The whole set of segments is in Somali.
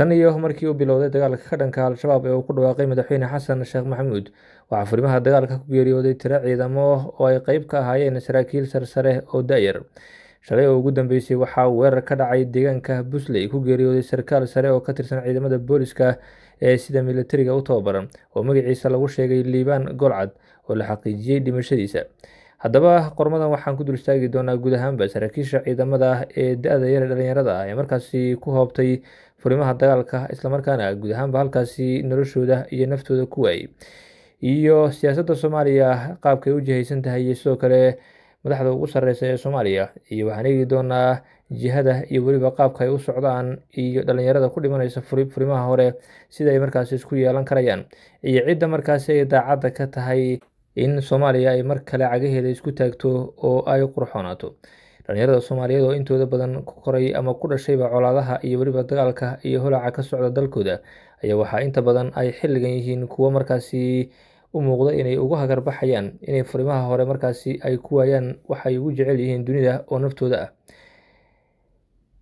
tan iyo markii uu bilowday dagaalka ka dhanka al-shabaab ee uu ku dhawaaqay madaxweyne xasan sheekh maxamuud waxaa furimaha dagaalka ku geeriyooday tiro ciidamo oo ay qeyb ka ahaayeen saraakiil sarsare oo dayar shalay oo ugu dambeysay waxaa weerar ka dhacay deegaanka busley ku geeriyooday sarkaal sare oo ka tirsan ciidamada booliska ee sida militariga u tababaran oo magiciisa lagu sheegay liibaan golcad oo la xaqiijiyey dhimashadiisa haddaba qormadan waxaan ku dul istaagi doonaa guud ahaanba saraakiisha ciidamada ee da-da yare dhalinyarada ah ee markaasi ku hoobtay furimaha dagaalka islamarkaana guud ahaanba halkaasi noloshooda iyo naftooda ku waayey iyo siyaasadda soomaaliya qaabkay u jihaysan tahay iyo sidoo kale madaxda ugu sarreysa ee soomaaliya iyo waxaan eegi doonaa jihada iyo weliba qaabka ay u socdaan iyo dhallinyarada ku dhimanaysa furimaha hore sida ay markaasi isku yeelan karayaan iyo cidda markaasi ay daacadda ka tahay in soomaaliya ay mar kale cagaheeda isku taagto oo ay qurxoonaato dhalinyarada soomaaliyeed oo intooda badan ku koray ama ku dhashayba colaadaha iyo weliba dagaalka iyo holaca ka socda dalkooda ayaa waxaa inta badan ay xilligan yihiin kuwo markaasi u muuqda inay ugu hagarbaxayaan inay furimaha hore markaasi ay ku waayaan waxay ugu jecel yihiin dunida oo naftooda ah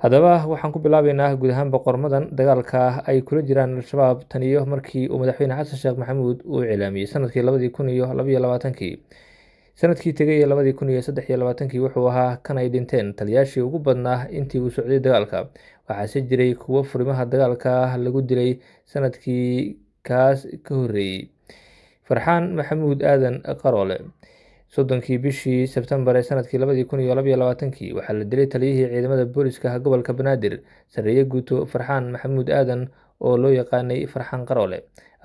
haddaba waxaan ku bilaabaynaa guud ahaanba qormadan dagaalka ay kula jiraan al-shabaab taniyo markii uu madaxweyne xasan sheekh maxamuud uu cilaamiyey sanadkii labadii kun iyo labaiyo labaatankii sanadkii tegay ee labadii kun iyo saddex iyo labaatankii wuxuu ahaa kan ay dhinteen taliyaashii ugu badnaa intii uu socday dagaalka waxaase jiray kuwo furimaha dagaalka ah lagu dilay sanadkii kaas ka horreeyey farxaan maxamuud aadan qaroole soddonkii bishii sebtembar ee sanadkii labadii kun iyo labaiyo labaatankii waxaa la dilay taliyihii ciidamada booliska gobolka banaadir sareeye guuto farxaan maxamuud aadan oo loo yaqaanay farxan qaroole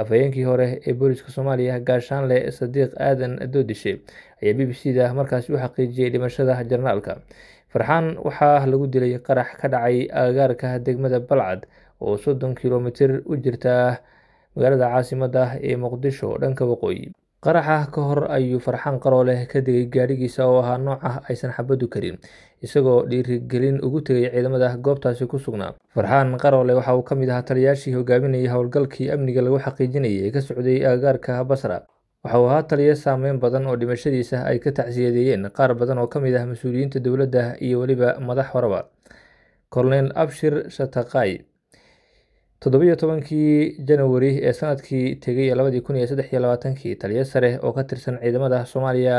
afhayeenkii hore ee booliska soomaaliya gaashaanle sadiiq aadan doodishe ayaa b b c da markaasi u xaqiijiyey dhimashada jarnaalka farxaan waxaa lagu dilay qarax ka dhacay agagaarka degmada balcad oo soddon kilomitir u jirta magaalada caasimada ee muqdisho dhanka waqooyi qaraxa ah, ka hor ayuu farxaan qarooleh ka degay gaadhigiisa oo ahaa nooc ah aysan xabadu karin isagoo dhiirigelin ugu tegay ciidamada ah, goobtaasi ku sugnaa farxaan qaroole waxa uu ka mid ahaa taliyaashii hogaaminayay howlgalkii amniga lagu xaqiijinayay ee ka socday agagaarka basra waxa uu ahaa taliyo saameyn badan oo dhimashadiisa ay ka tacsiyadeeyeen qaar badan oo ka mid ah mas-uuliyiinta dowladda ah iyo weliba madax horeba korneyl abshir shataqay toddobiyo tobankii janawari ee sanadkii tegay labadii kun iyo saddex iyo labaatankii taliyo sare oo ka tirsan ciidamada soomaaliya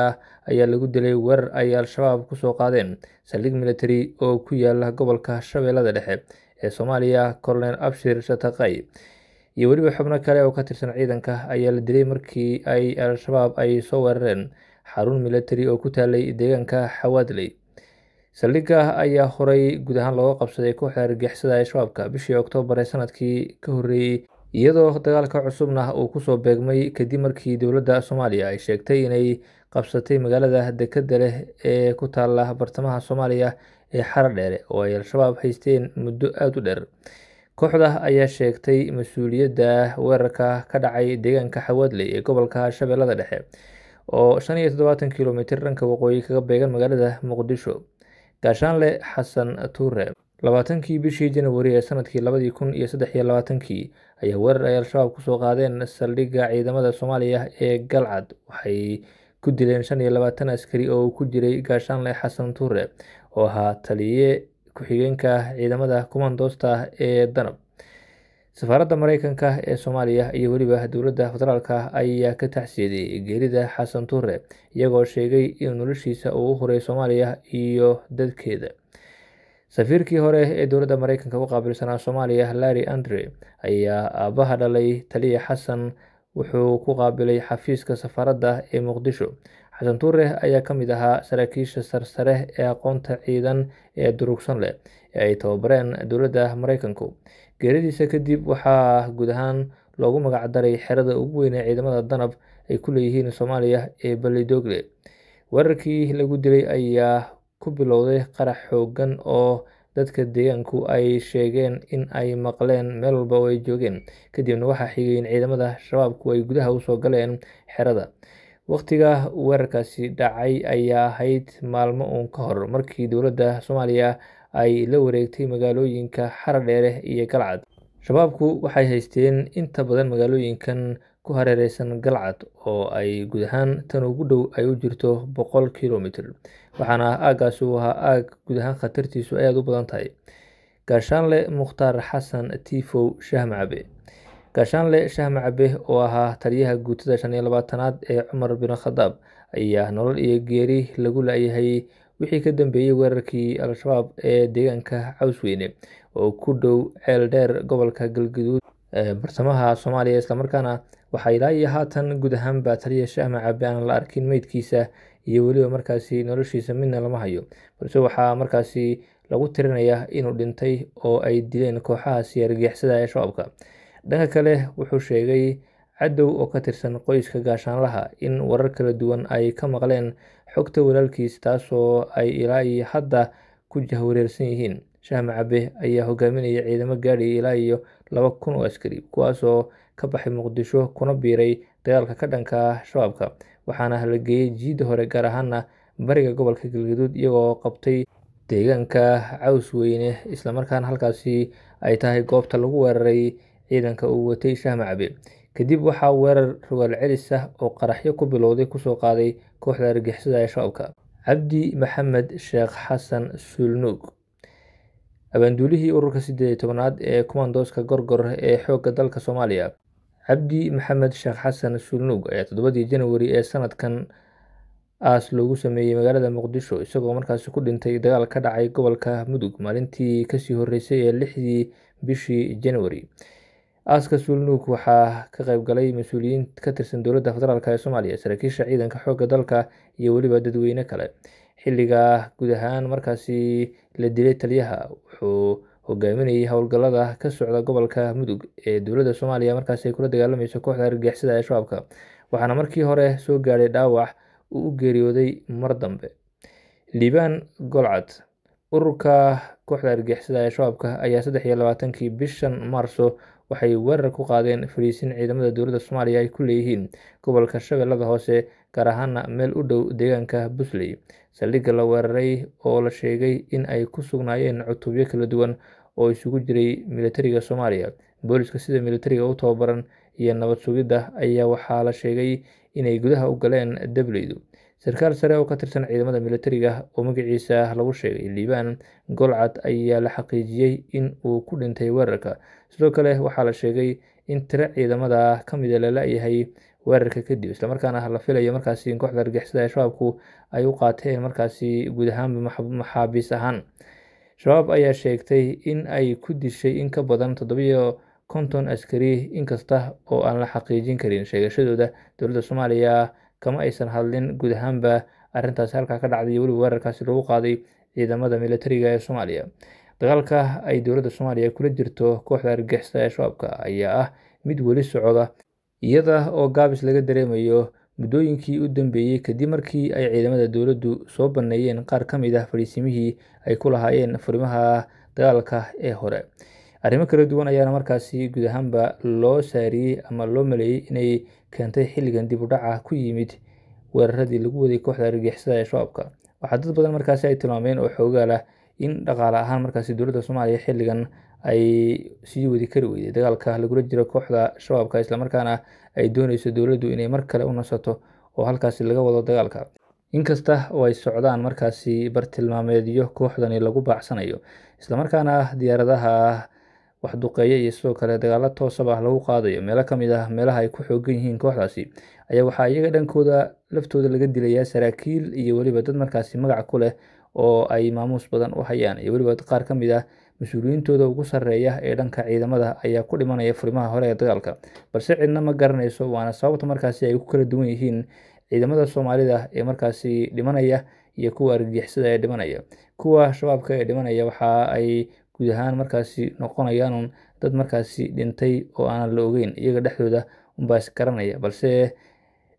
ayaa lagu dilay weerar ay al-shabaab kusoo qaadeen saldhig milatari oo ku yaala gobolka shabeellada dhexe ee soomaaliya colonel abshir shataqay iyo weliba xubno kale oo ka tirsan ciidanka ayaa la dilay markii ay al-shabaab ay soo weerareen xarun milatari oo ku taalay deegaanka xawaadley saldhigga ayaa horay guud ahaan looga qabsaday kooxda argagixisada al-shabaabka bishii oktoobar ee sanadkii ka horreeyey iyadoo dagaalka cusubna uu kusoo beegmay kadib markii dowladda soomaaliya ay sheegtay inay qabsatay magaalada dekedda leh ee ku taalla bartamaha soomaaliya ee xara dheere oo ay al-shabaab haysteen muddo aada u dheer kooxda ayaa sheegtay mas-uuliyadda weerarka ka dhacay deegaanka xawaadley ee gobolka shabeellada dhexe oo shan iyo toddobaatan kilomitir dhanka waqooyi kaga beegan magaalada muqdisho gaashaanle xasan tuure labaatankii bishii janwari ee sanadkii labadii kun iyo saddex iyo labaatankii ayaa weerar ay al-shabaab kusoo qaadeen saldhigga ciidamada soomaaliya ee galcad waxay ku dileen shan iyo labaatan askari oo uu ku jiray gaashaanle xasan tuure oo ahaa taliye ku-xigeenka ciidamada kumandoosta ee danab safaaradda maraykanka ee soomaaliya iyo weliba dowladda federaalka ah ayaa ka tacsiyadiyey geerida xasan tuure iyagoo sheegay inuu noloshiisa uu u huray soomaaliya iyo dadkeeda safiirkii hore ee dowladda maraykanka u qaabilsanaa soomaaliya larry andre ayaa aabaha dhalay taliya xasan wuxuu ku qaabilay xafiiska safaaradda ee muqdisho xasan tuure ayaa ka mid ahaa saraakiisha sarsare ee aqoonta ciidan ee durugsan leh ee ay tababareen dowladda maraykanku geeradiisa kadib waxaa guud ahaan loogu magacdaray xerada ugu weyn ee ciidamada danab ay ku leeyihiin soomaaliya ee balidoogle weerarkii lagu dilay ayaa ku bilowday qarax xooggan oo dadka deegaanku ay sheegeen in ay maqleen meel walba oo ay joogeen kadibna waxaa xigay ciidamada shabaabku ay gudaha usoo galeen xerada wakhtiga weerarkaasi dhacay ayaa ahayd maalmo uun ka hor markii dowladda soomaaliya ay la wareegtay magaalooyinka xaradheere iyo galcad shabaabku waxay haysteen inta badan magaalooyinkan ku hareereysan galcad oo ay guud ahaan tan ugu dhow ay u jirto boqol kilomitr waxaana aaggaasi uu ahaa aag guud ahaan khatartiisu ay aad u badan tahay gaashaanle mukhtaar xasan tifow shaah macabe gaashaanle shaah macabe oo ahaa taliyaha guutada shan iyo labaatanaad ee cumar bin khadaab ayaa nolol iyo geeri lagu la-yahay wixii ka dambeeyey weerarkii al-shabaab ee deegaanka cawsweyne oo ku dhow ceel dheer gobolka galguduud ee bartamaha soomaaliya islamarkaana waxaa ilaa iyo haatan guud ahaanba taliya shaah macabe aan la arkin meydkiisa iyo weliba markaasi noloshiisa midna lama hayo balse waxaa markaasi lagu tirinayaa inuu dhintay oo ay dileen kooxaha siyaargeexsada ee shabaabka dhanka kale wuxuu sheegay cadow oo ka tirsan qoyska gaashaanlaha in warar kala duwan ay ka maqleen xogta walaalkiis taasoo ay ilaa iyo hadda ku jahwareersan yihiin shahme cabe ayaa hogaaminaya ciidamo gaadhaya ilaa iyo laba kun oo askari kuwaasoo ka baxay muqdisho kuna biiray dagaalka ka dhanka shabaabka waxaana la geeyey jiida hore gaar ahaana bariga gobolka galgaduud iyagoo qabtay deegaanka caws weyne islamarkaana halkaasi ay tahay goobta lagu weeraray ciidanka uu watay shahm cabe kadib waxaa weerar rogaal ah oo qaraxyo ku bilowday kusoo qaaday kooxda argixisada ee shabaabka cabdi maxamed sheekh xasan suulnuug abaanduulihii ururka sideed iyo tobanaad ee komandooska gorgor ee xoogga dalka soomaaliya cabdi maxamed sheekh xasan suulnuug ayaa toddobadii janwari ee sanadkan aas loogu sameeyey magaalada muqdisho isagoo markaasi ku dhintay dagaal ka dhacay gobolka mudug maalintii kasii horreysay ee lixdii bishii janwari aaskaas ulnuug waxaa ka qaybgalay mas-uuliyiin ka tirsan dowladda federaalk ee soomaaliya saraakiisha ciidanka xoogga dalka iyo weliba dadweyne kale xilliga guud ahaan markaasi la dilay taliyaha wuxuu hogaaminayay howlgallada ka socda gobolka mudug ee dowladda soomaaliya markaas ay kula dagaalamayso kooxda argagixisada ee shabaabka waxaana markii hore soo gaadhay dhaawac uu u geeriyooday mar dambe liibaan golcad ururka kooxda argagixisada ee shabaabka ayaa saddex iyo labaatankii bishan maarso waxay weerar ku qaadeen fariisin ciidamada dowladda soomaaliya ay ku leeyihiin gobolka shabeellada hoose gaar ahaana meel u dhow deegaanka busley saldhigga la weeraray oo la sheegay in ay ku sugnaayeen cutubyo kala duwan oo isugu jiray militariga soomaaliya booliska sida milatariga u tababaran iyo nabad sugidda ayaa waxaa la sheegay inay gudaha u galeen dableydu sarkaal sare oo ka tirsan ciidamada milatariga oo magiciisa lagu sheegay liibaan golcad ayaa la xaqiijiyey in uu ku dhintay weerarka sidoo kale waxaa la sheegay in tira ciidamada ah kamida ah lala-yahay weerarka kadib islamarkaana la filayo markaasi in kooxda argixisada al-shabaabku ay u qaateen markaasi guud ahaanba maxaabiis ahaan shabaab ayaa sheegtay in ay ku dishay in ka badan toddobiyo konton askari inkasta oo aan la xaqiijin karin sheegashadooda dowladda soomaaliya kama aysan hadlin guud ahaanba arrintaasi halkaa ka dhacday weliba weerarkaasi lagu qaaday ciidamada militariga ee soomaaliya dagaalka ay dowladda soomaaliya kula jirto kooxda argagixisada ee shabaabka ayaa ah mid weli socda iyada oo gaabis laga dareemayo muddooyinkii u dambeeyey kadib markii ay ciidamada dowladdu soo banneeyeen qaar ka mid ah fariisimihii ay ku lahaayeen furimaha dagaalka ee hore arrimo kala duwan ayaana markaasi guud ahaanba loo saariyey ama loo maleeyey inay keentay xilligan dibudhaca ku yimid weeraradii lagu waday kooxda argagixisada ee shabaabka waxaa dad badan markaasi ay tilmaameen oo xoogaa lah in dhaqaale ahaan markaasi dowladda soomaaliya xilligan ay sii wadi kari weyday dagaalka lagula jiro kooxda shabaabka islamarkaana ay dooneyso dowladdu inay mar kale u nasato oo halkaasi laga wado dagaalka inkasta oo ay socdaan markaasi bartilmaameedyo kooxdani lagu baacsanayo islamarkaana diyaaradaha waxduqeeye iyo sidoo kale dagaalo toosaba ah lagu qaadayo meelo kamid ah meelaha ay ku xoogan yihiin kooxdaasi ayaa waxaa iyaga dhankooda laftooda laga dilayaa saraakiil iyo weliba dad markaasi magac ku leh oo ay maamuus badan u hayaan iyo weliba qaar ka mid ah mas-uuliyiintooda ugu sarreeya ee dhanka ciidamada ayaa ku dhimanaya furimaha hore ee dagaalka balse cidna ma garanayso waana sababta markaasi ay ku kala duwan yihiin ciidamada soomaalida ee markaasi dhimanaya iyo kuwa argagixisada ee dhimanaya kuwa shabaabka ee dhimanaya waxa ay guud ahaan markaasi noqonayaanun dad markaasi dhintay oo aanan la ogeyn iyaga dhexdooda unbaas garanaya balse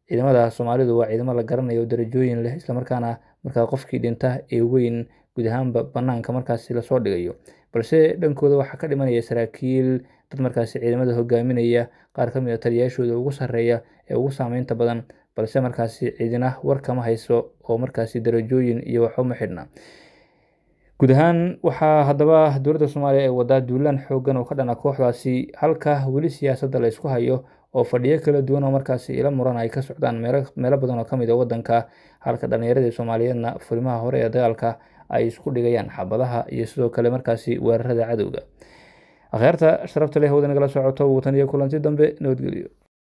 ciidamada soomaalidu waa ciidamo la garanayo darajooyin leh islamarkaana marka qofkii dhinta ee weyn guud ahaanba banaanka markaas lasoo dhigayo balse dhankooda waxaa ka dhimanaya saraakiil dad markaasi ciidamada hogaaminaya qaar kamid a ah taliyaashooda ugu sareeya ee ugu saameynta badan balse markaasi ciidina warkama hayso oo markaasi darajooyin iyo waxba ma xidhna guud ahaan waxaa haddaba dowladda soomaaliya ay wadaa duulaan xoogan oo ka dhana kooxdaasi halka weli siyaasadda laysku hayo oo fadhiyo kala duwan oo markaasi ila muran ay ka socdaan meelo badan oo kamid a ah wadanka halka dhalinyaradii soomaaliyeedna furimaha hore ee dagaalka ay isku dhigayaan xabadaha iyo sidoo kale markaasi weerarada cadowga akhyaarta sharafta leh hawada nagala socoto watan iyo kulanti dambe nabadgelyo